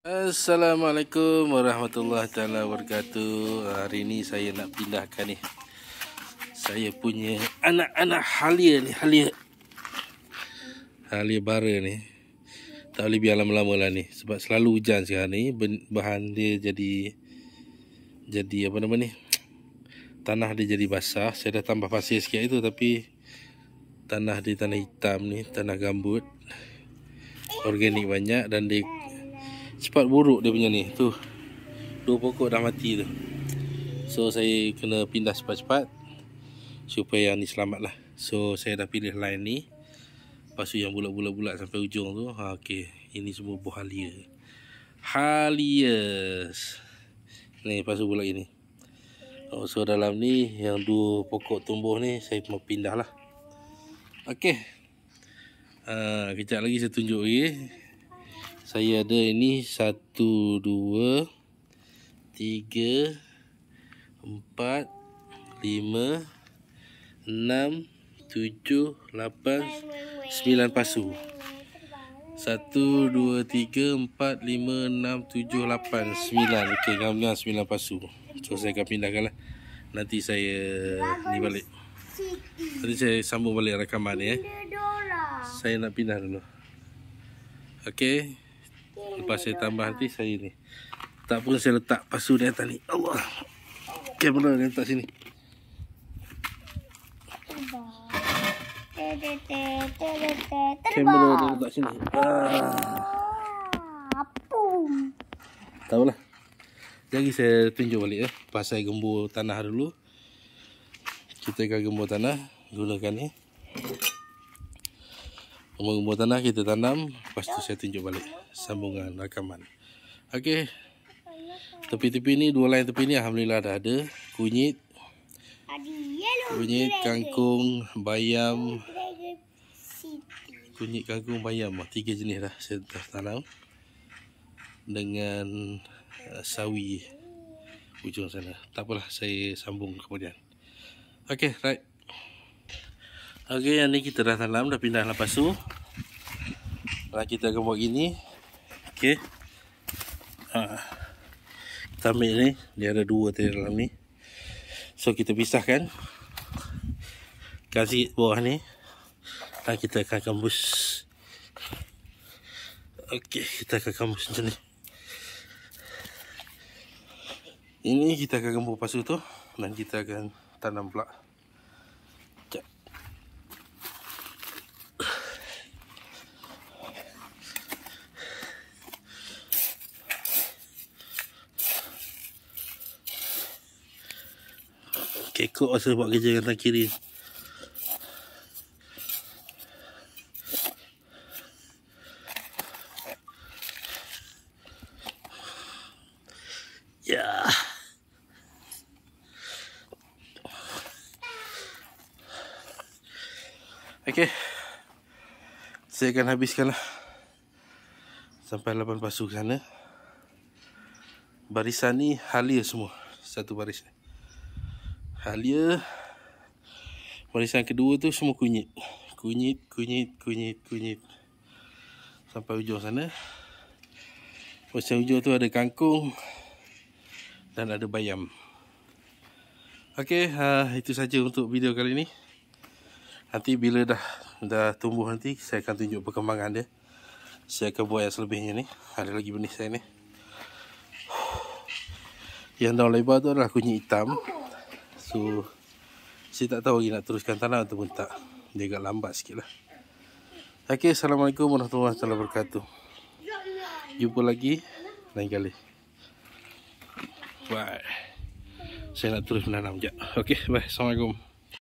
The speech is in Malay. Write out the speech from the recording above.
Assalamualaikum warahmatullahi taala wabarakatuh. Hari ini saya nak pindahkan ni. Saya punya anak-anak Halia ni, Halia. Halia bara ni. Tak boleh biar lama-lama lah ni sebab selalu hujan sekarang ni bahan dia jadi jadi apa nama ni? Tanah dia jadi basah. Saya dah tambah pasir sikit itu tapi tanah dia tanah hitam ni, tanah gambut. Organik banyak dan dia cepat buruk dia punya ni tu dua pokok dah mati tu so saya kena pindah cepat-cepat supaya yang ni selamat lah so saya dah pilih line ni lepas tu yang bulat-bulat-bulat sampai ujung tu ha, ok ini semua buah halia halia ni lepas tu bulat ini oh, so dalam ni yang dua pokok tumbuh ni saya mau pindah lah Okay, uh, ha, kejap lagi saya tunjuk lagi saya ada ini satu dua tiga empat lima enam tujuh lapan sembilan pasu satu dua tiga empat lima enam tujuh lapan sembilan Okey, ngam-ngam 9 pasu So, saya akan pindahkan lah Nanti saya ni balik Nanti saya sambung balik rakaman ni ya. eh. Saya nak pindah dulu Okey Lepas saya tambah nanti saya ni. Tak pun saya letak pasu di atas ni. Allah. Kamera ni letak sini. Kamera ni letak sini. Ah. Apum. Tahu lah. Jadi saya tunjuk balik ya. Pasal gembur tanah dulu. Kita akan gembur tanah. Gulakan ni. Ya rumah-rumah tanah kita tanam lepas tu saya tunjuk balik sambungan rakaman ok tepi-tepi ni dua lain tepi ni Alhamdulillah dah ada kunyit kunyit kangkung bayam kunyit kangkung bayam tiga jenis dah saya dah tanam dengan eh, sawi ujung sana tak apalah saya sambung kemudian ok right Ok yang ni kita dah tanam Dah pindah lepas tu Kalau kita akan buat gini Ok ha. Kita ambil ni Dia ada dua tadi dalam ni So kita pisahkan Kasih bawah ni Dan kita akan kambus Ok kita akan kambus macam ni Ini kita akan kambus pasu tu Dan kita akan tanam pula kekok rasa buat kerja kanan kiri ya. Okay Saya akan habiskan lah Sampai 8 pasu ke sana Barisan ni halia semua Satu barisan. Halia Warisan kedua tu semua kunyit Kunyit, kunyit, kunyit, kunyit Sampai hujung sana Warisan hujung tu ada kangkung Dan ada bayam Ok, uh, ha, itu saja untuk video kali ni Nanti bila dah dah tumbuh nanti Saya akan tunjuk perkembangan dia Saya akan buat yang selebihnya ni Ada lagi benih saya ni yang daun lebar tu adalah kunyit hitam. Okay. So Saya tak tahu lagi nak teruskan tanam ataupun tak Dia agak lambat sikit lah Ok Assalamualaikum warahmatullahi wabarakatuh Jumpa lagi Lain kali Bye Saya nak terus menanam sekejap Ok bye Assalamualaikum